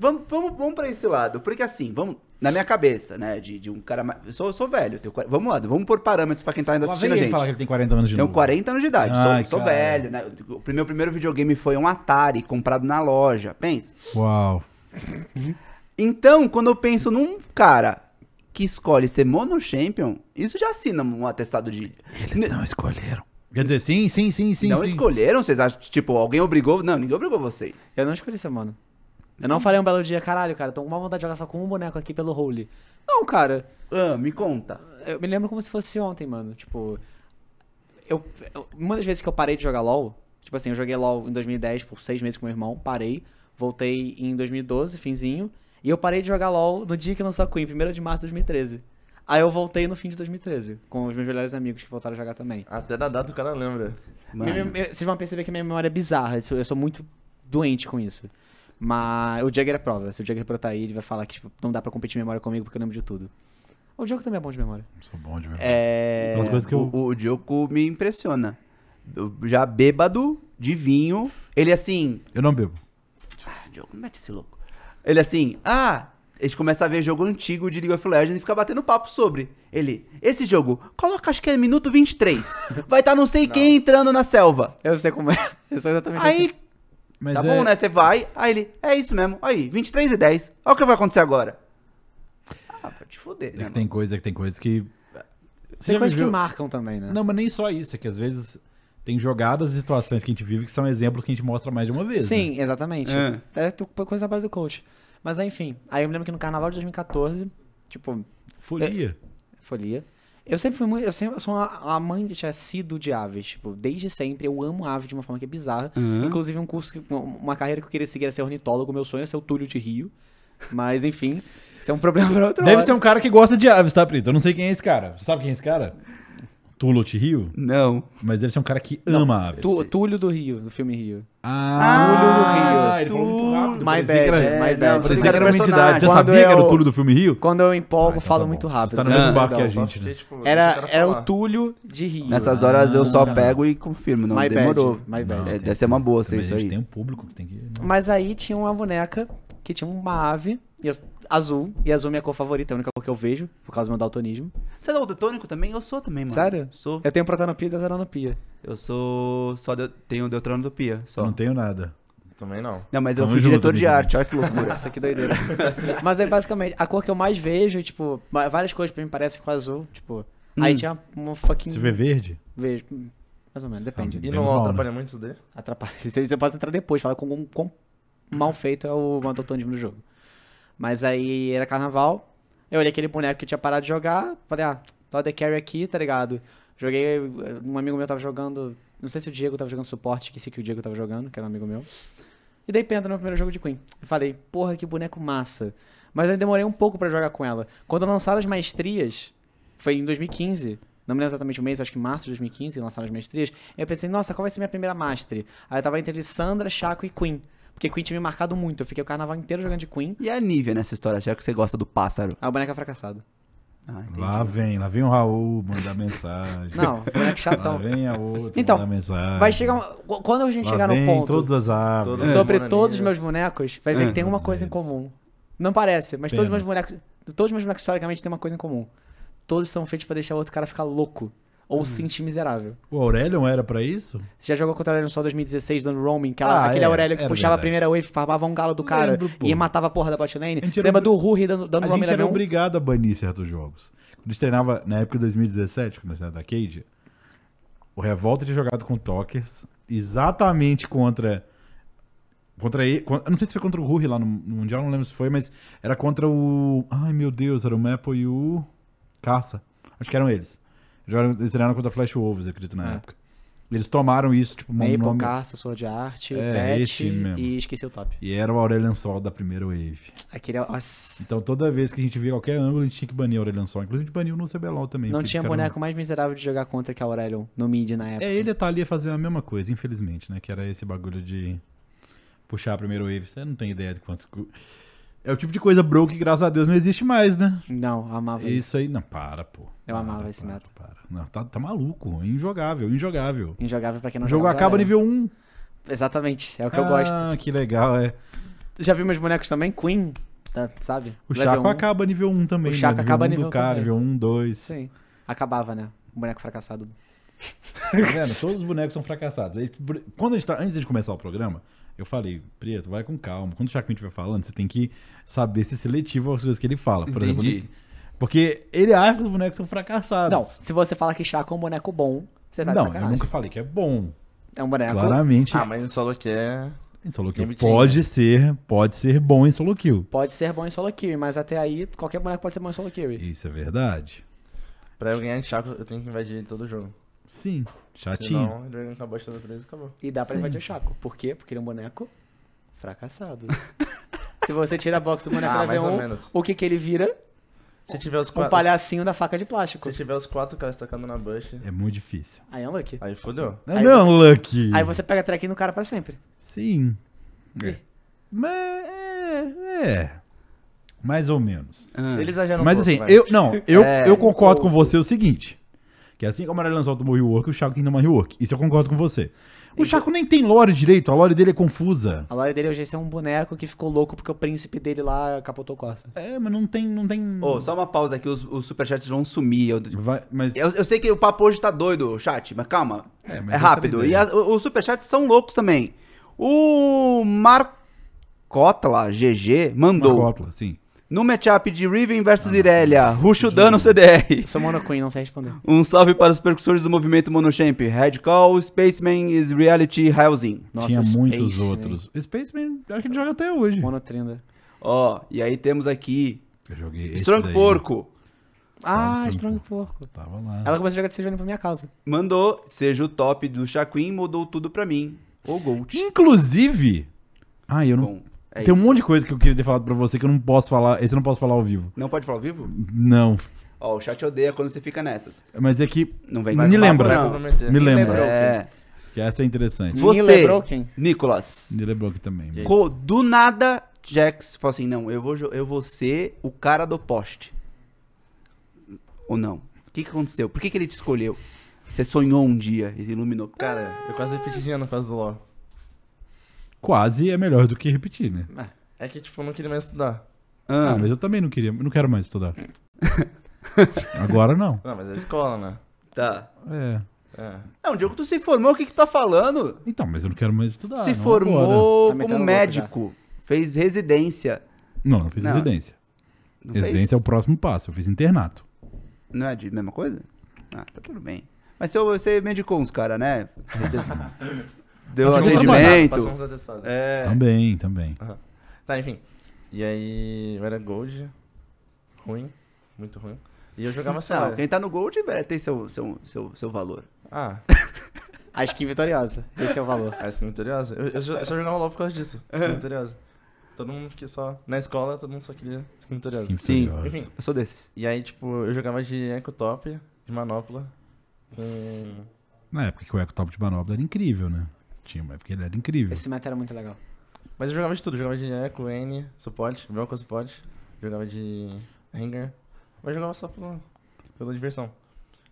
Vamos, vamos, vamos pra esse lado, porque assim, vamos. Na minha cabeça, né? De, de um cara. Mais, eu sou, eu sou velho. Tenho, vamos lá, vamos pôr parâmetros pra quem tá ainda Uma assistindo a gente. fala que ele tem 40 anos de idade. Tenho 40 anos de idade. Ai, sou, sou velho, né? O meu primeiro videogame foi um Atari comprado na loja. Pensa. Uau. Então, quando eu penso num cara que escolhe ser mono champion, isso já assina um atestado de. Eles não escolheram. Quer dizer, sim, sim, sim, sim. Não sim. escolheram? Vocês acham que, tipo, alguém obrigou? Não, ninguém obrigou vocês. Eu não escolhi ser mono. Eu não hum. falei um belo dia, caralho, cara, tô com uma vontade de jogar só com um boneco aqui pelo Holy. Não, cara. Ah, me conta. Eu me lembro como se fosse ontem, mano. Tipo, eu, eu, uma das vezes que eu parei de jogar LoL, tipo assim, eu joguei LoL em 2010 por seis meses com meu irmão, parei, voltei em 2012, finzinho, e eu parei de jogar LoL no dia que lançou a Queen, 1 de março de 2013. Aí eu voltei no fim de 2013, com os meus melhores amigos que voltaram a jogar também. Até da data o cara lembra. Mano. Vocês vão perceber que a minha memória é bizarra, eu sou muito doente com isso. Mas o Jagger é prova. Se o Jagger tá aí, ele vai falar que tipo, não dá pra competir de memória comigo porque eu lembro de tudo. O Diogo também é bom de memória. Sou bom de memória. É... As coisas que eu... o, o Diogo me impressiona. Eu já bêbado de vinho. Ele assim. Eu não bebo. Ah, Diogo, não mete esse louco. Ele assim, ah, eles começam a ver jogo antigo de League of Legends e fica batendo papo sobre. Ele, esse jogo, coloca acho que é minuto 23. Vai estar tá não sei não. quem entrando na selva. Eu sei como é. Eu sou exatamente Aí, assim. Mas tá é... bom, né? Você vai, aí ele, é isso mesmo, aí, 23 e 10. Olha o que vai acontecer agora. Ah, pra te foder, né? É tem coisa que tem coisas que. Você tem coisas que marcam também, né? Não, mas nem só isso, é que às vezes tem jogadas e situações que a gente vive que são exemplos que a gente mostra mais de uma vez. Sim, né? exatamente. É. é coisa da do coach. Mas enfim, aí eu me lembro que no carnaval de 2014, tipo. Folia. Eu... É, folia. Eu sempre fui muito. Eu sempre eu sou uma, mãe de assíduo de aves. Tipo, desde sempre eu amo aves de uma forma que é bizarra. Uhum. Inclusive, um curso, que, uma carreira que eu queria seguir era ser ornitólogo. Meu sonho era ser o Túlio de Rio. Mas, enfim, isso é um problema pra outro. Deve hora. ser um cara que gosta de aves, tá, Prito? Eu não sei quem é esse cara. Você sabe quem é esse cara? Túlio de Rio? Não. Mas deve ser um cara que Não. ama aves. Tu, Túlio do Rio, do filme Rio. Ah, Túlio do Rio. Ele falou muito rápido. My bad, era, é, my bad. Não, era uma Você sabia eu, que era o Túlio do filme Rio? Quando eu empolgo, ah, então falo tá muito rápido. Você tá no mesmo ah, barco que a gente, né? Era, era o Túlio de Rio. Nessas ah, horas eu só pego e confirmo. Não, my demorou. Bad, my bad. É, deve ser uma boa, ser isso aí. tem um público que tem que... Né? Mas aí tinha uma boneca que tinha uma ave eu, azul, e azul é minha cor favorita, é a única cor que eu vejo, por causa do meu daltonismo. Você é daltonico também? Eu sou também, mano. Sério? Sou. Eu tenho protanopia e deuteranopia. Eu sou. Só de... tenho deuteranopia. Só. Não tenho nada. Também não. Não, mas eu fui junto, diretor de arte, olha que loucura. Nossa, que doideira. mas é basicamente, a cor que eu mais vejo, tipo, várias cores pra mim parecem com azul, tipo. Hum. Aí tinha uma fucking. Você vê verde? Vejo. Hum, mais ou menos, ah, depende. Ah, e não mal, atrapalha né? muito isso daí? Atrapalha. Você, você pode entrar depois, fala com quão mal feito é o daltonismo do jogo. Mas aí era carnaval. Eu olhei aquele boneco que tinha parado de jogar. Falei, ah, tá The Carry aqui, tá ligado? Joguei. Um amigo meu tava jogando. Não sei se o Diego tava jogando suporte, que sei que o Diego tava jogando, que era um amigo meu. E dei penta no meu primeiro jogo de Queen. Eu falei, porra, que boneco massa. Mas aí demorei um pouco para jogar com ela. Quando lançaram as maestrias, foi em 2015. Não me lembro exatamente o mês, acho que março de 2015, lançaram as maestrias. Eu pensei, nossa, qual vai ser minha primeira Master? Aí eu tava entre Sandra, Chaco e Queen. Porque Queen tinha me marcado muito. Eu fiquei o carnaval inteiro jogando de Queen. E a Nívia nessa história, já que você gosta do pássaro? Ah, o boneco é fracassado. Ah, lá vem, lá vem o Raul mandar mensagem. Não, moleque chatão. Lá vem a outra então, mandar mensagem. Vai chegar. Um, quando a gente lá chegar no ponto. Todas as árvores. Todas sobre as todos os meus bonecos, vai ver é, ah, que tem uma coisa é. em comum. Não parece, mas Penas. todos os meus bonecos. Todos os meus bonecos, historicamente, têm uma coisa em comum. Todos são feitos para deixar o outro cara ficar louco ou hum. se sentir miserável. O Aurelion era para isso? Você já jogou contra o Aurelion só 2016, dando roaming, aquela ah, aquele é, Aurelion que puxava verdade. a primeira wave, farmava um galo do cara lembro, e matava a porra da botlane. Você lembra do Ruri dando, dando a roaming A gente era obrigado a banir certos jogos. Quando a gente treinava, na época de 2017, quando a gente treinava da Cade, o Revolta tinha jogado com Tokers, exatamente contra... Contra ele. Não sei se foi contra o Ruri lá no, no Mundial, não lembro se foi, mas era contra o. Ai meu Deus, era o Maple e o. Caça. Acho que eram eles. Jogaram, eles treinaram contra Flash Wolves, acredito, na é. época. Eles tomaram isso, tipo, Maple, nome... Caça, Sua de Arte, é, Pet e esqueci o top. E era o Aurelian Sol da primeira wave. Aquele, é Então toda vez que a gente via qualquer ângulo, a gente tinha que banir o Aurelian Sol. Inclusive a gente baniu no CBLOL também. Não tinha boneco mais miserável de jogar contra que a Aurelion no mid na época. É, ele tá ali fazendo a mesma coisa, infelizmente, né? Que era esse bagulho de puxar a primeira wave. Você não tem ideia de quantos... É o tipo de coisa bro que, graças a Deus, não existe mais, né? Não, amava isso. Isso aí, não, para, pô. Eu para, amava esse para, método. Para. Não, tá, tá maluco. Injogável, injogável. Injogável pra quem não O jogo jogava, acaba né? nível 1. Exatamente, é o que eu gosto. Ah, que legal, é. Já viu meus bonecos também? Queen, tá, sabe? O Level Chaco 1. acaba nível 1 também. O Chaco né? acaba nível 1 do nível cara, também. nível 1, 2. Sim. Acabava, né? O boneco fracassado. Tá vendo? Todos os bonecos são fracassados. Quando a gente tá, antes de começar o programa, eu falei, Preto, vai com calma. Quando o Chacrinho estiver falando, você tem que saber ser seletivo às coisas que ele fala. Por Entendi. exemplo, porque ele acha que os bonecos são fracassados. Não, se você fala que Chaco é um boneco bom, você tá de Não, sacanagem. eu nunca falei que é bom. É um boneco. Claramente. Ah, mas em solo que é. Em solo kill Game pode ser, pode ser bom em solo kill. Pode ser bom em solo kill, mas até aí qualquer boneco pode ser bom em solo kill. Isso é verdade. Pra eu ganhar de Chaco, eu tenho que invadir todo o jogo. Sim. Chatinho. acabou a história e acabou. E dá pra Sim. invadir o Chaco. Por quê? Porque ele é um boneco fracassado. Se você tira a box do boneco ah, da V1, o que que ele vira? Se tiver os quatro, um palhacinho da faca de plástico. Se tiver os quatro caras tacando na bush. É muito difícil. Aí é um lucky. Aí fodeu. É aí não é lucky. Aí você pega track no cara pra sempre. Sim. É. Mas é, é, Mais ou menos. Ah. Eles exageram Mas um pouco, assim, eu não, eu, é, eu concordo com você o seguinte. Que é assim como a Maria lançou tomou rework, o Chaco tem que tomar rework. Isso eu concordo com você. O Chaco nem tem lore direito, a lore dele é confusa. A lore dele hoje é um boneco que ficou louco porque o príncipe dele lá capotou costas. É, mas não tem. Não tem... Ô, só uma pausa aqui, os, os superchats vão sumir. Eu, Vai, mas... eu, eu sei que o papo hoje tá doido, chat, mas calma. É, mas é rápido. E os superchats são loucos também. O Marcotla, GG, mandou. Marcotla, sim. No matchup de Riven versus ah, Irelia, Ruxo Dano CDR. Eu sou Mono Queen, não sei responder. Um salve para os percussores do movimento Monochamp. Call, Spaceman is Reality Housing. Tinha Space, muitos outros. Spaceman, acho que ele joga até hoje. Trinda. Ó, oh, e aí temos aqui. Eu joguei Strong Porco. Ah, Strong Porco. Tava lá. Ela começou a jogar de Sejuani pra minha causa. Mandou, seja o top do Shaquin, mudou tudo pra mim. O Gold. Inclusive. Ah, eu não. É Tem um monte de coisa que eu queria ter falado pra você que eu não posso falar. Esse eu não posso falar ao vivo. Não pode falar ao vivo? Não. Ó, o chat odeia quando você fica nessas. Mas é que. Não vem Me lembra. Não. Me lembra. É. Que essa é interessante. Você, Broken. Nicolas. Nile Broken também. Co- do nada, Jax falou assim: não, eu vou, eu vou ser o cara do poste. Ou não? O que, que aconteceu? Por que, que ele te escolheu? Você sonhou um dia e iluminou. Cara, eu quase repeti de ano por do LOL quase é melhor do que repetir, né? É, é, que, tipo, eu não queria mais estudar. Ah, ah. mas eu também não queria, não quero mais estudar. Agora não. Não, mas é escola, né? Tá. É. É. Não, Diogo, tu se formou, o que que tá falando? Então, mas eu não quero mais estudar. se agora. formou tá como médico, fez residência. Não, não fiz Não. residência. Não fez? residência é o próximo passo, eu fiz internato. Não é de mesma coisa? Ah, tá tudo bem. Mas se você é medicou uns caras, né? Você- deu Passamos atendimento. Passamos é. Também, também. Uhum. Tá, enfim. E aí eu era gold, ruim, muito ruim. E eu jogava celular. Não, quem tá no gold é, tem seu, seu, seu, seu valor. Ah. A skin vitoriosa. Esse é o valor. A ah, skin vitoriosa? Eu, eu, eu só jogava LOL por causa disso. Skin uhum. vitoriosa. Todo mundo que só. Na escola, todo mundo só queria skin vitoriosa. Sim, enfim. Eu sou desses. E aí, tipo, eu jogava de Eco Top, de Manopla. Com... Na época que o Eco Top de Manopla era incrível, né? mas porque ele era incrível. Esse meta era muito legal. Mas eu jogava de tudo, jogava de Echo, N, suporte, Velcro suporte, jogava de Hanger, mas jogava só pela, pela diversão.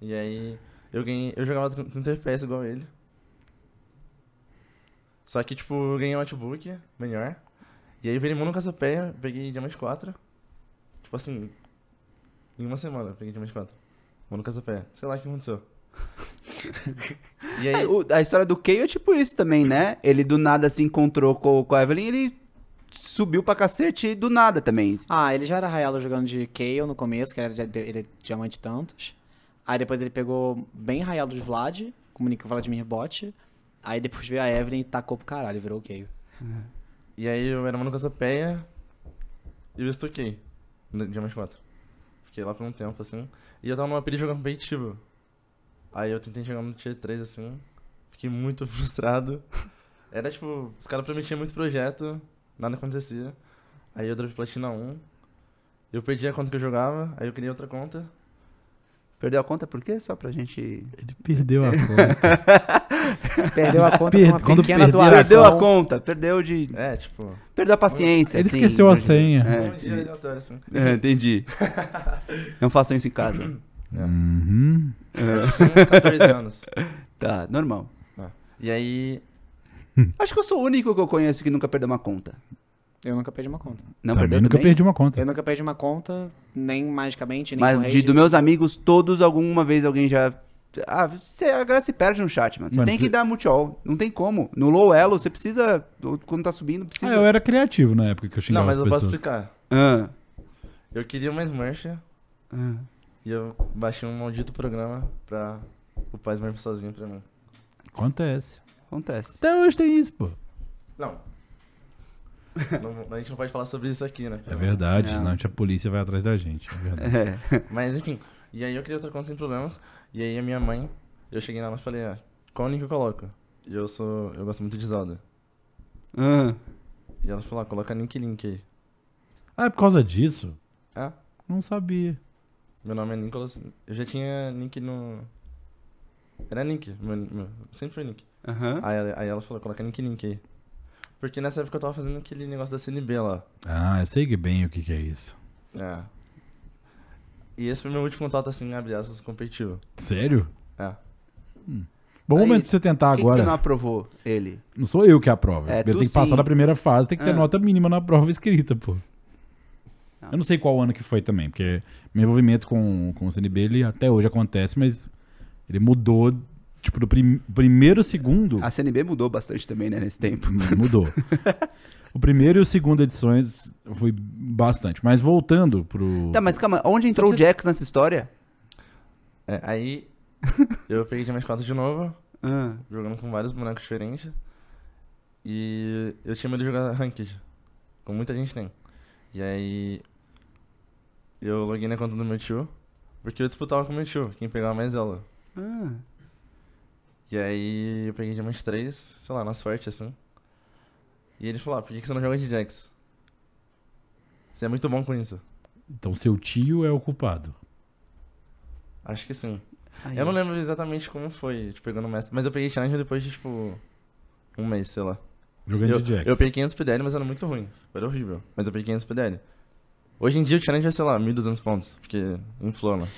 E aí eu ganhei, eu jogava 30 FPS igual ele. Só que, tipo, eu ganhei um notebook melhor. E aí virei mundo caça-pé, peguei Diamante 4. Tipo assim, em uma semana eu peguei Diamante 4. Mundo caça-pé. Sei lá o que aconteceu e aí... Ah, o, a história do Kale é tipo isso também, né? Ele do nada se encontrou com, com a Evelyn ele subiu pra cacete do nada também. Ah, ele já era raiado jogando de Kayle no começo, que era de, ele é diamante tantos. Aí depois ele pegou bem raiado de Vlad, comunicou com o Vladimir Bot. Aí depois veio a Evelyn e tacou pro caralho, virou o Kayle. É. E aí eu era mano com essa penha e eu estoquei. Diamante 4. Fiquei lá por um tempo, assim. E eu tava numa pilha de competitivo. Aí eu tentei chegar no Tier 3, assim. Fiquei muito frustrado. Era tipo, os caras prometiam muito projeto, nada acontecia. Aí eu dropei Platina 1. Eu perdi a conta que eu jogava, aí eu criei outra conta. Perdeu a conta por quê? Só pra gente. Ele perdeu a conta. perdeu a conta per com quando pequena perdeu doação. Perdeu a conta, perdeu de. É, tipo. Perdeu a paciência. Ele assim, esqueceu a senha. É, um dia ele assim. é, entendi. Não façam isso em casa. É. Uhum. 14 é. anos. Tá, normal. Ah, E aí, Acho que eu sou o único que eu conheço que nunca perdeu uma conta. eu nunca perdi uma conta. Não perdeu nunca perdi uma conta. Eu nunca perdi uma conta, nem magicamente, nem Mas de, dos meus amigos, todos, alguma vez alguém já. Ah, você, a galera se perde no chat, mano. Você Mano, tem que dar multi-all. Não tem como. No low elo, você precisa. Quando tá subindo, precisa. Ah, eu era criativo na época que eu xingava Não, mas as eu posso explicar. Ah, Eu queria uma Smurf. ah. E eu baixei um maldito programa pra o pai mais sozinho pra mim. Acontece. Acontece. Até hoje tem isso, pô. Não. não. A gente não pode falar sobre isso aqui, né? É verdade, é. senão a polícia vai atrás da gente. É é. Mas enfim, e aí eu queria outra conta sem problemas. E aí a minha mãe, eu cheguei nela e falei, ah, qual link eu coloco? E eu sou. Eu gosto muito de Zelda. Ah. E ela falou, ah, coloca link link aí. Ah, é por causa disso? É? Não sabia. Meu nome é Nicolas. Eu já tinha Nick no. Era Nick. Meu, meu, sempre foi Nick. Uhum. Aí, aí ela falou: coloca Nick Nick aí. Porque nessa época eu tava fazendo aquele negócio da CNB lá. Ah, eu sei que bem o que, que é isso. É. E esse foi meu último contato assim, abre aspas, competitivo. Sério? É. Hum. Bom aí, momento pra você tentar que agora. Que você não aprovou ele? Não sou eu que aprovo. É, eu tenho que sim. passar na primeira fase, tem que ter ah. nota mínima na prova escrita, pô. Tá. Eu não sei qual ano que foi também, porque meu envolvimento com, com o CNB, ele até hoje acontece, mas ele mudou, tipo, do prim primeiro segundo... A CNB mudou bastante também, né, nesse tempo. Mudou. o primeiro e o segundo edições foi bastante, mas voltando pro... Tá, mas calma, onde entrou Você... o Jax nessa história? É, aí eu peguei de mais 4 de novo, ah. jogando com vários bonecos diferentes. E eu tinha medo de jogar ranked, como muita gente tem. E aí eu loguei na conta do meu tio, porque eu disputava com meu tio, quem pegava mais ela. Ah. E aí eu peguei diamante 3, sei lá, na sorte, assim. E ele falou, ah, por que você não joga de Jax? Você é muito bom com isso. Então seu tio é o culpado. Acho que sim. Ai, eu não lembro exatamente como foi, tipo, pegando o mestre. Mas eu peguei challenge depois de, tipo, um mês, sei lá. Jogando eu, de Jax. Eu peguei 500 PDL, mas era muito ruim. Era horrível. Mas eu peguei 500 PDL. Hoje em dia o challenge vai, é, sei lá, 1.200 pontos, porque inflou, né?